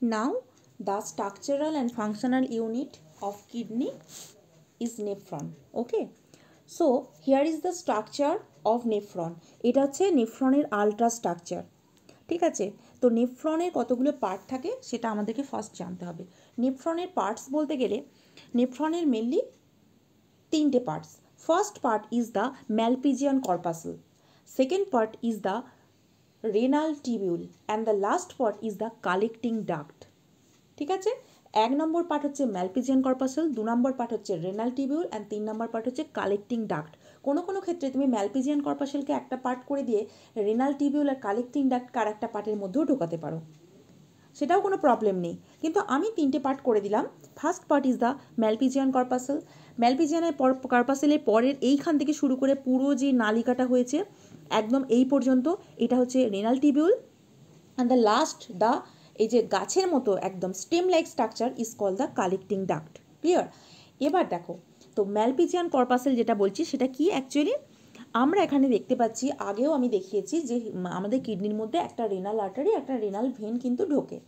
Now the structural and functional unit of kidney is nephron. Okay. So here is the structure of nephron. এটা হচ্ছে নেফ্রনের ultra structure ঠিক আছে তো নেফ্রনের কতগুলো part থাকে সেটা আমাদেরকে ফার্স্ট জানতে হবে নেফ্রনের পার্টস বলতে গেলে নেফ্রনের মেনলি তিনটে parts first part is the Malpighian corpuscle second part is the renal tubule and the last part is the collecting duct ঠিক আছে এক নম্বর পার্ট হচ্ছে ম্যালপিজিয়ান কর্পাসল দু নম্বর পার্ট হচ্ছে রেনাল টিবিউল অ্যান্ড তিন number part হচ্ছে collecting duct কোনো কোনো ক্ষেত্রে তুমি ম্যালপিজিয়ান কর্পাসেলকে একটা পার্ট করে দিয়ে রেনাল টিবিউল আর কালেক্টিং ডাক্ট কার একটা পার্টের মধ্যেও ঢোকাতে পারো সেটাও কোনো প্রবলেম নেই কিন্তু আমি তিনটে পার্ট করে দিলাম first part is the Malpighian corpuscle ম্যালপিজিয়ানের পর কর্পাসেলের পরের এইখান থেকে শুরু করে পুরো যে নালিকাটা হয়েছে একদম এই পর্যন্ত এটা হচ্ছে renal tubule and the last the এই যে গাছের মতো একদম stem like structure is call the collecting duct clear এবার দেখো তো ম্যালপিজিয়ান কর্পাসেল যেটা বলছি সেটা কি অ্যাকচুয়ালি আমরা এখানে দেখতে পাচ্ছি আগেও আমি দেখিয়েছি যে আমাদের কিডনির মধ্যে একটা রেনাল আর্টারি একটা রেনাল ভেন কিন্তু ঢোকে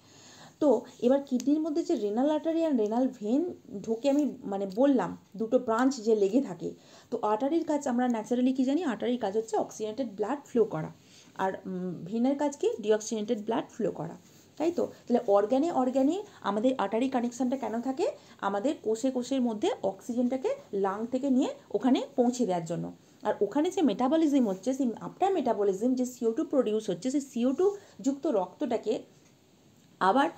তো এবার কিডনির মধ্যে যে রেনাল আর্টারি আর রেনাল ভেন ঢোকে আমি মানে বললাম দুটো ব্রাঞ্চ যে লেগে থাকে তো আর্টারির কাজ আমরা ন্যাচারালি কী জানি আর্টারির কাজ হচ্ছে অক্সিজেনেটেড ব্লাড ফ্লো করা আর ভেনের কাজ কি ডিঅক্সিজেনেটেড ব্লাড ফ্লো করা তাই তো তাহলে অর্গ্যানে অর্গ্যানে আমাদের আটারি কানেকশানটা কেন থাকে আমাদের কোষে কোষের মধ্যে অক্সিজেনটাকে লাং থেকে নিয়ে ওখানে পৌঁছে দেওয়ার জন্য আর ওখানে যে মেটাবলিজম হচ্ছে সেই আফটার মেটাবলিজম যে সিও টু প্রডিউস হচ্ছে সেই সিও টু যুক্ত রক্তটাকে আবার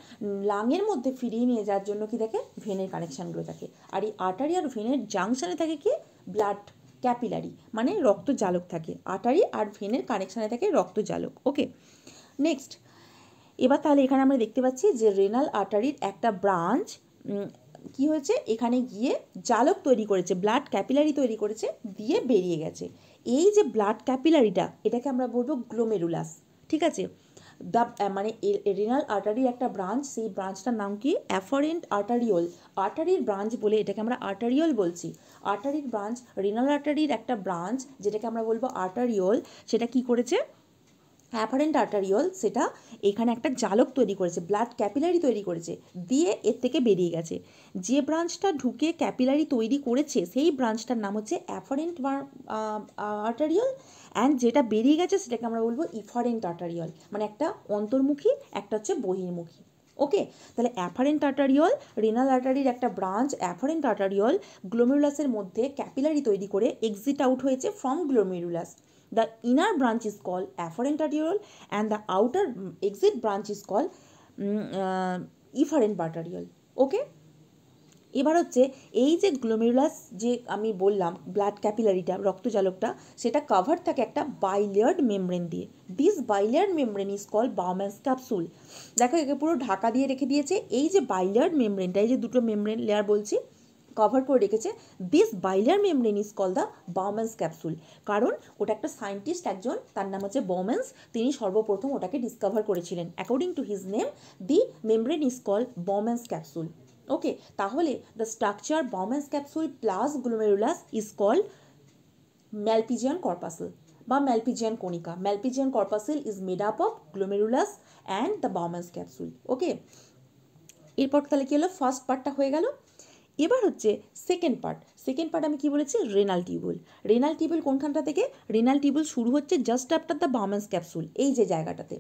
লাঙের মধ্যে ফিরিয়ে নিয়ে যাওয়ার জন্য কি থাকে ভেনের কানেকশানগুলো থাকে আর এই আটারি আর ভেনের জাংশানে থাকে কি ব্লাড ক্যাপিলারি মানে রক্ত জালক থাকে আটারি আর ভেনের কানেকশানে থাকে রক্ত জালক ওকে নেক্সট এবার তাহলে এখানে আমরা দেখতে পাচ্ছি যে রেনাল আটারির একটা ব্রাঞ্চ কি হয়েছে এখানে গিয়ে জালক তৈরি করেছে ব্লাড ক্যাপিলারি তৈরি করেছে দিয়ে বেরিয়ে গেছে এই যে ব্লাড ক্যাপিলারিটা এটাকে আমরা বলবো গ্লোমেরুলাস ঠিক আছে দ্য মানে রেনাল আর্টারির একটা ব্রাঞ্চ সেই ব্রাঞ্চটার নাম কি অ্যাফারেন্ট আর্টারিওল আর্টারির ব্রাঞ্চ বলে এটাকে আমরা আর্টারিওল বলছি আর্টারির ব্রাঞ্চ রেনাল আর্টারির একটা ব্রাঞ্চ যেটাকে আমরা বলবো আর্টারিওল সেটা কি করেছে অ্যাপারেন্ট আর্টারিওল সেটা এখানে একটা জালক তৈরি করেছে ব্লাড ক্যাপিলারি তৈরি করেছে দিয়ে এর থেকে বেরিয়ে গেছে যে ব্রাঞ্চটা ঢুকে ক্যাপিলারি তৈরি করেছে সেই ব্রাঞ্চটার নাম হচ্ছে অ্যাফারেন্ট আর্টারিওল অ্যান্ড যেটা বেরিয়ে গেছে সেটাকে আমরা বলবো ইফারেন্ট আর্টারিওল মানে একটা অন্তর্মুখী একটা হচ্ছে বহির্মুখী ওকে তাহলে অ্যাফারেন্ট আর্টারিওল রেনাল আর্টারির একটা ব্রাঞ্চ অ্যাফারেন্ট আর্টারিওল গ্লোমেরুলাসের মধ্যে ক্যাপিলারি তৈরি করে এক্সিট আউট হয়েছে from glomerulus The inner branch is called afferent arteriole and the outer exit branch is called um, uh, efferent arteriole. Okay? এবার হচ্ছে এই যে গ্লোমেরুলাস যে আমি বললাম ব্লাড ক্যাপিলারিটা রক্তজালকটা সেটা কাভার থাকে একটা বাইলেয়ার্ড মেমব্রেন দিয়ে this bilayered membrane is call Bowman's capsule দেখো একে পুরো ঢাকা দিয়ে রেখে দিয়েছে এই যে বাইলেয়ার্ড মেমব্রেনটা এই যে দুটো মেমব্রেন লেয়ার বলছি কভার করে রেখেছে this bilayer membrane is call the Bowman's capsule কারণ ওটা একটা সায়েন্টিস্ট একজন তার নাম হচ্ছে বমেন্স তিনি সর্বপ্রথম ওটাকে ডিসকভার করেছিলেন according to his name the membrane is call Bowman's capsule okay তাহলে the structure Bowman's capsule plus glomerulus is call Malpighian corpuscle বা ম্যালপিজিয়ান কণিকা Malpighian corpuscle is made up of glomerulus and the Bowman's capsule okay এরপর তাহলে কী হলো first পার্টটা হয়ে গেল এবার হচ্ছে সেকেন্ড পার্ট সেকেন্ড পার্ট আমি কি বলেছি রেনাল টিউবুল রেনাল টিউবুল কোনখানটা থেকে রেনাল টিউবুল শুরু হচ্ছে just after the Bowman's capsule এই যে জায়গাটাতে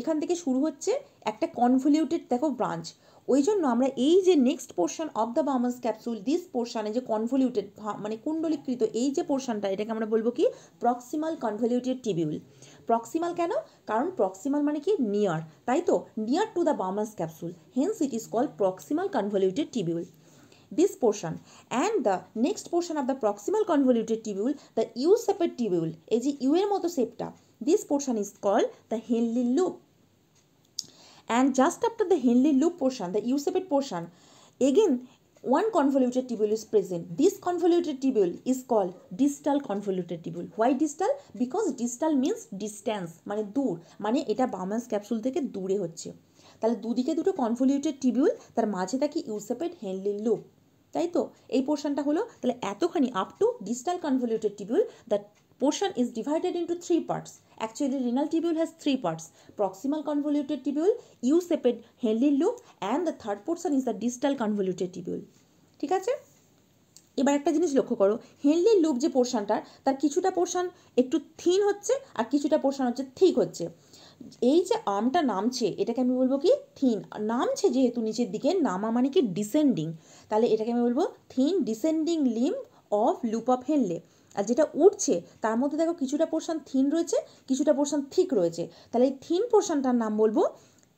এখান থেকে শুরু হচ্ছে একটা কনভলিউটেড দেখো ব্রাঞ্চ ওই জন্য আমরা এই যে next portion of the Bowman's capsule this পোর্শানে যে কনভলিউটেড মানে কুণ্ডলীকৃত এই যে পোর্শনটা এটাকে আমরা বলবো কি প্রক্সিমাল কনভলিউটেড টিবিউল প্রক্সিমাল কেন কারণ প্রক্সিমাল মানে কি নিয়ার তাই তো near to the Bowman's capsule hence it is call proximal convoluted tubule this portion and the next portion of the proximal convoluted tubule the u shaped tubule এই যে u moto মতো শেপটা this portion is called the Henle loop and just after the Henle loop portion the u shaped portion again one convoluted tubule is present. This convoluted tubule is called distal convoluted tubule. Why distal? Because distal means distance মানে দূর মানে এটা বাউমাস capsule থেকে দূরে হচ্ছে তাহলে দুদিকে দুটো কনভলিউটেড টিবিউল তার মাঝে থাকে ইউসেপেড হেনলি লুপ তাই তো এই পোর্শনটা হলো তাহলে এতখানি up to digital convoluted tubule that portion is divided into three parts actually renal tubule has three parts proximal convoluted tubule U shaped হেলির loop and the third portion is the digital convoluted tubule ঠিক আছে এবার একটা জিনিস লক্ষ্য করো হেনলির loop যে পোর্শনটার তার কিছুটা পোর্শন একটু থিন হচ্ছে আর কিছুটা পোর্শন হচ্ছে থিক হচ্ছে এই যে আমটা নামছে এটাকে আমি বলবো কি থিন নামছে যেহেতু নিচের দিকে নামা মানে কি ডিসেন্ডিং তাহলে এটাকে আমি বলবো thin descending limb of loop of Henle আর যেটা উঠছে তার মধ্যে দেখো কিছুটা পোর্শন থিন রয়েছে কিছুটা পোর্শন থিক রয়েছে তাহলে এই থিন পোর্শনটার নাম বলবো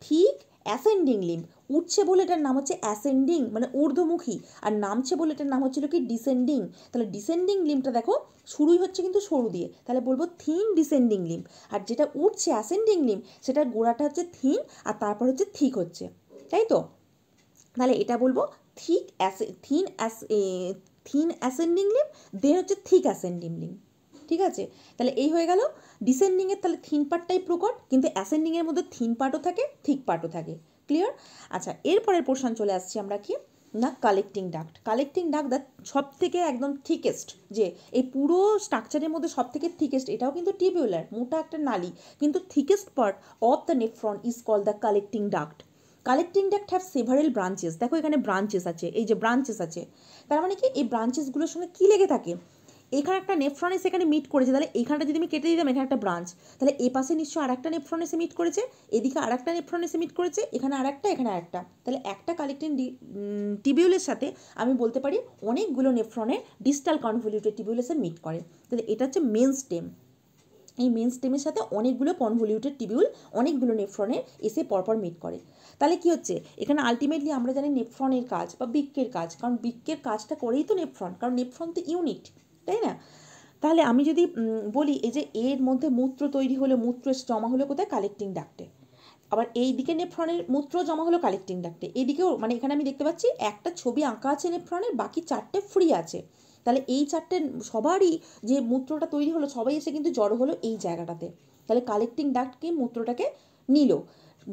থিক অ্যাসেন্ডিং লিম্ব উঠছে বলে এটার নাম হচ্ছে অ্যাসেন্ডিং মানে ঊর্ধ্বমুখী আর নামছে বলে এটার নাম হচ্ছিল কি ডিসেন্ডিং তাহলে ডিসেন্ডিং লিম্বটা দেখো শুরুই হচ্ছে কিন্তু সরু দিয়ে তাহলে বলবো থিন ডিসেন্ডিং লিম্ব আর যেটা উঠছে অ্যাসেন্ডিং লিম্ব সেটার গোড়াটা হচ্ছে থিন আর তারপর হচ্ছে থিক হচ্ছে তাই তো তাহলে এটা বলবো থিক অ্যাসে থিন অ্যাস থিন অ্যাসেন্ডিং লিম্ব দেন হচ্ছে থিক অ্যাসেন্ডিং লিম্ব ঠিক আছে তাহলে এই হয়ে গেল ডিসেন্ডিংয়ের তাহলে থিন পার্টটাই প্রকট কিন্তু অ্যাসেন্ডিংয়ের মধ্যে থিন পার্টও থাকে থিক পার্টও থাকে ক্লিয়ার আচ্ছা এরপরের পোর্শন চলে আসছি আমরা কি না collecting duct collecting duct that সব থেকে একদম থিকেস্ট যে এই পুরো স্ট্রাকচারের মধ্যে সব থেকে থিকেস্ট এটাও কিন্তু টিবিউলার মোটা একটা নালি কিন্তু thickest part of the nephron is call the collecting duct collecting duct have several branches দেখো এখানে ব্রাঞ্চেস আছে এই যে ব্রাঞ্চেস আছে তার মানে কি এই ব্রাঞ্চেসগুলোর সঙ্গে কী লেগে থাকে এখানে একটা নেফ্রনেস এখানে মিট করেছে তাহলে এখানটা যদি আমি কেটে দিতাম এখানে একটা ব্রাঞ্চ তাহলে এ পাশে নিশ্চয়ই আর একটা নেফ্রনেসে মিট করেছে এদিকে আর একটা নেফ্রনেসে মিট করেছে এখানে আর একটা এখানে আরেকটা তাহলে একটা কালেক্টিং টিবিউলের সাথে আমি বলতে পারি অনেকগুলো নেফ্রনের ডিজিটাল কনভলিউটেড টিবিউলেসে মিট করে তাহলে এটা হচ্ছে মেন স্টেম এই মেন স্টেমের সাথে অনেকগুলো কনভলিউটেড টিবিউল অনেকগুলো নেফ্রনের এসে পরপর মিট করে তাহলে কি হচ্ছে এখানে আলটিমেটলি আমরা জানি নেফ্রনের কাজ বা বিক্কের কাজ কারণ বিক্কের কাজটা করেই তো নেফ্রন কারণ নেফ্রন তো ইউনিট তাই না তাহলে আমি যদি বলি এই যে এর মধ্যে মূত্র তৈরি হলে মূত্র জমা হলো কোথায় কালেক্টিং ডাক্টে আবার এই দিকে নেফ্রনের মূত্র জমা হলো কালেক্টিং ডাক্টে এদিকেও মানে এখানে আমি দেখতে পাচ্ছি একটা ছবি আঁকা আছে নেফ্রনের বাকি চারটে ফ্রি আছে তাহলে এই চারটে সবারই যে মূত্রটা তৈরি হলো সবাই এসে কিন্তু জড়ো হলো এই জায়গাটাতে তাহলে কালেক্টিং ডাক্টকে মূত্রটাকে নিল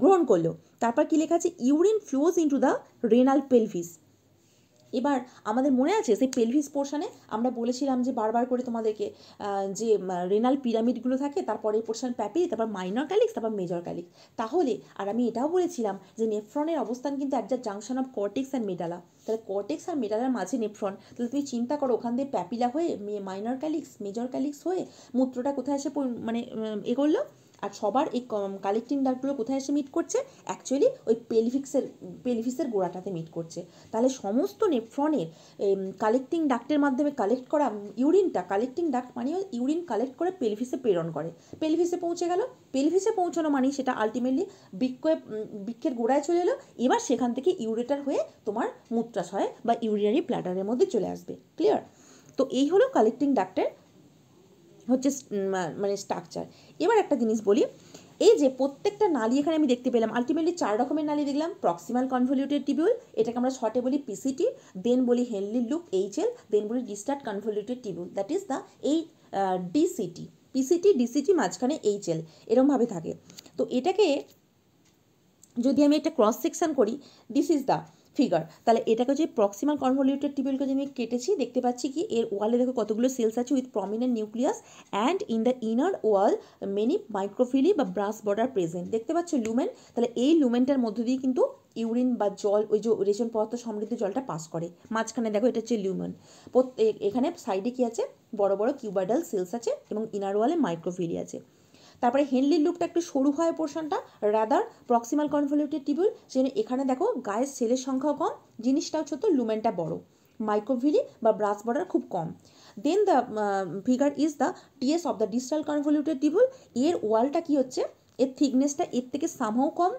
গ্রহণ করলো তারপর কি লেখা আছে urine flows into the renal pelvis এবার আমাদের মনে আছে সেই পেলভিস পোর্শানে আমরা বলেছিলাম যে বারবার করে তোমাদেরকে যে রেনাল পিরামিডগুলো থাকে তারপরে পোর্শান প্যাপি তারপর মাইনর ক্যালিক্স তারপর মেজর ক্যালিক্স তাহলে আর আমি এটাও বলেছিলাম যে নেফ্রনের অবস্থান কিন্তু at junction of cortex and medulla তাহলে কর্টেক্স আর মেডালার মাঝে নেফ্রন তাহলে তুমি চিন্তা করো ওখান দিয়ে প্যাপিলা হয়ে মাইনর ক্যালিক্স মেজর ক্যালিক্স হয়ে মূত্রটা কোথায় এসে মানে এ করলো আর সবার এই কালেক্টিং ডাকগুলো কোথায় এসে মিট করছে অ্যাকচুয়ালি ওই পেলিফিক্সের পেলভিক্সের গোড়াটাতে মিট করছে তাহলে সমস্ত নেফ্রনের কালেক্টিং ডাক্টের মাধ্যমে কালেক্ট করা ইউরিনটা কালেক্টিং ডাক্ট মানে ইউরিন কালেক্ট করে পেলভিসে প্রেরণ করে পেলভিসে পৌঁছে গেল পেলভিসে পৌঁছানো মানে সেটা আলটিমেটলি বৃক্ষে বৃক্ষের গোড়ায় চলে এলো এবার সেখান থেকে ইউরেটার হয়ে তোমার মূত্রাশয় বা ইউরিনারি প্ল্যাটারের মধ্যে চলে আসবে ক্লিয়ার তো এই হলো কালেক্টিং ডাক্টের হচ্ছে মানে স্ট্রাকচার এবার একটা জিনিস বলি এই যে প্রত্যেকটা নালি এখানে আমি দেখতে পেলাম আলটিমেটলি চার রকমের নালি দেখলাম প্রক্সিমাল কনভলিউটেড টিবিউল এটাকে আমরা শর্টে বলি পিসিটি দেন বলি হেনলি লুক এইচএল দেন বলি distal convoluted tubule that is the এই ডিসিটি পিসিটি ডিসিটি মাঝখানে এইচএল এরমভাবে থাকে তো এটাকে যদি আমি একটা ক্রস সেকশন করি দিস ইজ দ্য ফিগার তাহলে এটাকে যে প্রক্সিমাল কনভলিউটেড টিবিউলকে যে আমি কেটেছি দেখতে পাচ্ছি কি এর ওয়ালে দেখো কতগুলো সেলস আছে with prominent nucleus and in the inner wall many microvilli বা ব্রাস বর্ডার প্রেজেন্ট দেখতে পাচ্ছ লুমেন তাহলে এই লুমেনটার মধ্য দিয়ে কিন্তু ইউরিন বা জল ওই যে রেশন পদার্থ সমৃদ্ধ জলটা পাস করে মাঝখানে দেখো এটা হচ্ছে লিউমেন এখানে সাইডে কি আছে বড় বড় কিউবাডাল সেলস আছে এবং ইনার ওয়ালে মাইক্রোফিলি আছে তারপরে হেনলির লুকটা একটু সরু হয় পোর্শনটা রাদার প্রক্সিমাল কনভলিউটেড টিবিউল সেখানে এখানে দেখো গায়ের সেলের সংখ্যাও কম জিনিসটাও ছোট লুমেনটা বড় মাইক্রোভিলি বা ব্রাস বর্ডার খুব কম then the figure is the TS of the digital convoluted tubule এর ওয়ালটা কি হচ্ছে এর থিকনেসটা এর থেকে সামহাও কম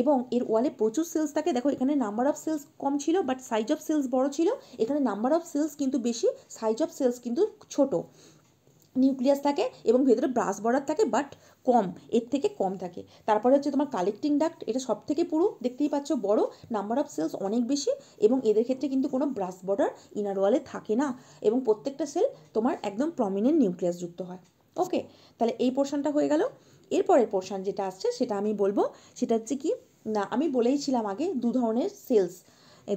এবং এর ওয়ালে প্রচুর সেলস থাকে দেখো এখানে নাম্বার অফ সেলস কম ছিল বাট সাইজ অফ সেলস বড় ছিল এখানে নাম্বার অফ সেলস কিন্তু বেশি সাইজ অফ সেলস কিন্তু ছোটো নিউক্লিয়াস থাকে এবং ভেতরে ব্রাস বর্ডার থাকে বাট কম এর থেকে কম থাকে তারপরে হচ্ছে তোমার কালেক্টিং ডাক্ট এটা সব থেকে পুরো দেখতেই পাচ্ছ বড় নাম্বার অফ সেলস অনেক বেশি এবং এদের ক্ষেত্রে কিন্তু কোনো ব্রাস বর্ডার ইনার ওয়ালে থাকে না এবং প্রত্যেকটা সেল তোমার একদম প্রমিনেন্ট নিউক্লিয়াস যুক্ত হয় ওকে তাহলে এই পোর্শনটা হয়ে গেল এরপরের পোর্শন যেটা আসছে সেটা আমি বলবো সেটা হচ্ছে কি না আমি বলেইছিলাম আগে দু ধরনের সেলস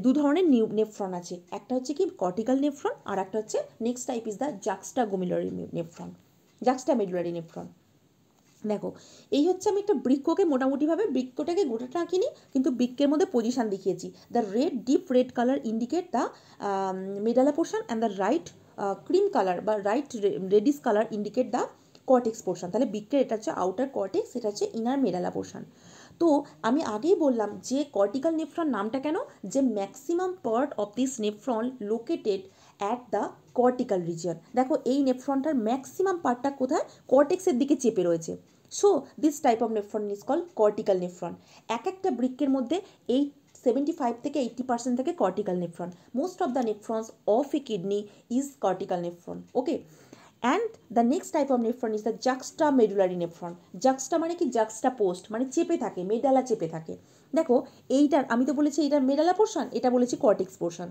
দু ধরনের নিউ নেফ্রন আছে একটা হচ্ছে কি কর্টিক্যাল নেফ্রন আর একটা হচ্ছে next type is the juxtaglomerular nephron juxtamedullary nephron দেখো এই হচ্ছে আমি একটা বৃক্ষকে মোটামুটিভাবে বৃক্ষটাকে গোটাটা আঁকিনি কিন্তু বৃক্ষের মধ্যে পজিশান দেখিয়েছি the red deep red colour indicate the medulla portion and the light cream colour বা light reddish colour indicate the cortex portion তাহলে বৃক্ষের এটা হচ্ছে আউটার কর্টেক্স এটা হচ্ছে ইনার মেডালা পোর্শন তো আমি আগেই বললাম যে কর্টিক্যাল নেফ্রন নামটা কেন যে maximum part of this nephron located at the cortical region দেখো এই নেফ্রনটার ম্যাক্সিমাম পার্টটা কোথায় কর্টেক্সের দিকে চেপে রয়েছে so this type of nephron is call cortical nephron এক একটা বৃক্ষের মধ্যে এই সেভেন্টি ফাইভ থেকে এইট্টি পার্সেন্ট থেকে cortical nephron most of the nephrons of a kidney is cortical nephron okay and the next type of nephron is the juxtamedullary nephron juxta মানে কি জাক্সটা post মানে চেপে থাকে মেডালা চেপে থাকে দেখো এইটার আমি তো বলেছি এইটার মেডালা পোর্শন এটা বলেছি কর্টিক্স পোর্শন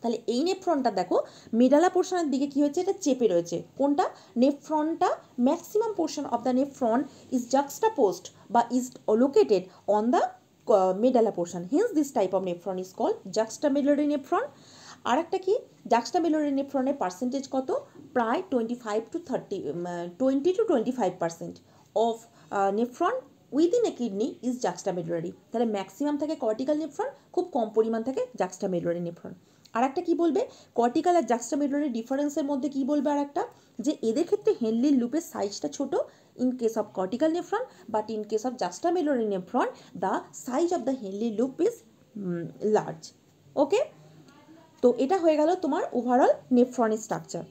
তাহলে এই নেফ্রনটা দেখো মেডালা পোর্শনের দিকে কি হচ্ছে এটা চেপে রয়েছে কোনটা নেফ্রনটা maximum portion of the nephron is juxta post বা is located on the medulla portion hence this type of nephron is call juxtamedullary nephron আর একটা কি ডাক্সটামিলোরেনিফ্রনের পার্সেন্টেজ কত প্রায় twenty five to thirty twenty to twenty five percent of nephron within a kidney is juxtamedullary তাহলে maximum থাকে cortical nephron খুব কম পরিমাণ থাকে জাক্সটামিলোরারি নেফ্রন আর একটা কী বলবে কর্টিক্যাল আর জাক্সটামিলোরারি ডিফারেন্সের মধ্যে কী বলবে আর একটা যে এদের ক্ষেত্রে হেনলির লুপের সাইজটা ছোট in case of cortical nephron but in case of juxtamedullary nephron the size of the Henle loop is large okay তো এটা হয়ে গেল তোমার ওভারঅল নেফ্রনের স্ট্রাকচার